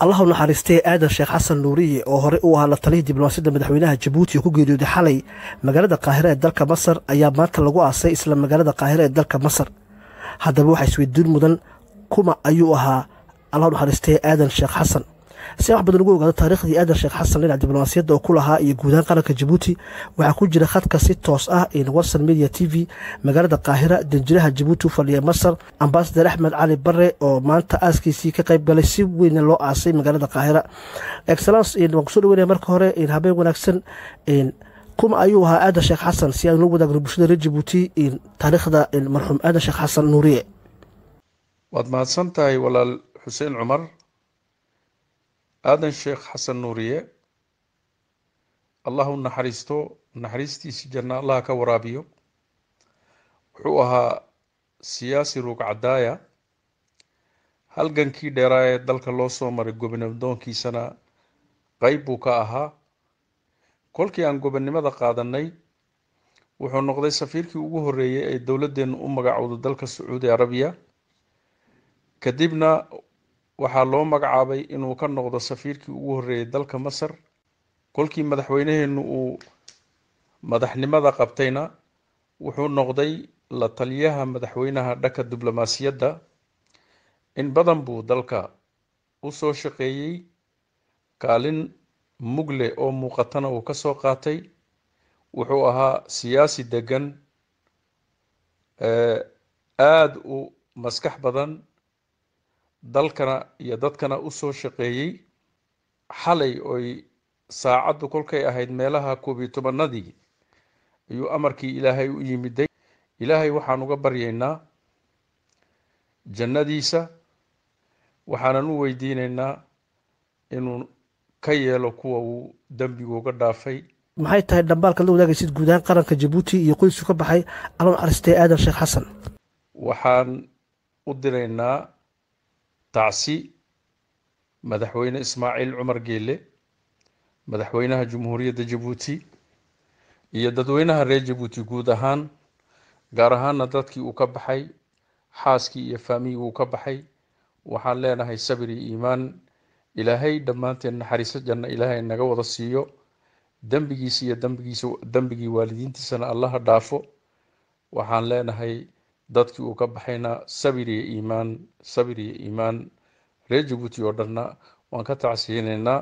allahu naxariistee aadan sheekh xasan nuuriye oo horey u ahaa la diblomaasiyadda madaxweynaha jabuuti oo ku geeriyooday xalay magaalada qaahiro ee dalka masar ayaa maanta lagu aasay isla magaalada qaahiro ee dalka masar haddaba waxaa isweydiin mudan kuma ayuu ahaa allahu naxariistee aadan sheekh xasan si wax badan ugu ogaado taariikhdii aadan sheekh xasan dhinac diblomaasiyadda oo ku lahaa iyo guudahaan qaranka jabuuti waxaa ku jira khadka si toos ah in watson media t v magaalada qaahira danjiraha jabuuti u fadhiya masar ambasadar axmed cali barre oo maanta aaskiisii ka qayb galay si weynna loo aasay magaalada qaahira excelence waan kusoo dhaweynaya marka hore habeen wanaagsan kuma ayuu ahaa aadan sheekh xasan si aan loo wadaagno bulshada reer jabuuti in taariikhda marxuum aadan sheekh xasan nuuriye waad mahadsan walaal xuseen cumar aadan sheekh xasan nuuriye allah u naxariisto naxariistiisa janna allaha ka waraabiyo wuxuu ahaa siyaasi ruug cadaaya halgankii dheeraa ee dalka loo soo maray gobnadoonkiisana qayb buu ka ahaa kolkii aan gobonnimada qaadanay wuxuu noqday safiirkii ugu horreeyey ay dowladdeennu u magacowdo dalka sacuudi arabiya kadibna waxaa loo magacaabay inuu ka noqdo safiirkii ugu horreeyay dalka masar kolkii madaxweyneheennu uu madaxnimada qabtayna wuxuu noqday la taliyaha madaxweynaha dhanka diblomaasiyadda in badan buu dalka u soo shaqeeyey kaalin mugle oo muuqatana uu ka soo qaatay wuxuu ahaa siyaasi degan aada u maskax badan dalkana iyo dadkana usoo shaqeeyey xalay oy saacaddu kolkay ahayd meelaha koobiyo tobanadii ayuu amarkii ilaahay u yimiday ilaahay waxaan uga baryaynaa jannadiisa waxaanan u weydiinaynaa inuu ka yeelo kuwa uu dembigu uga dhaafay maxay tahay dhambaalka la wadaagaysid guud ahaan qaranka jabuuti iyo qoysku ka baxay aloon aristee aadan sheekh xasan waxaan u diraynaa taasi madaxweyne ismaaciil cumar geele madaxweynaha jamhuuriyadda jabuuti iyo dadweynaha reer jabuuti guud ahaan gaar ahaana dadkii uu ka baxay xaaskii iyo faamiyigii uu ka baxay waxaan leenahay sabir iyo iimaan ilaahay dhammaanteen naxariiso janna ilaahay naga wada siiyo dembigiisa iyo dambigiisa dembigii waalidiintiisana allaha dhaafo waxaan leenahay dadkii uu ka baxayna sabir iyo iimaan sabir iyo iimaan reer jabuuti oo dhanna waan ka tacsiyeynaynaa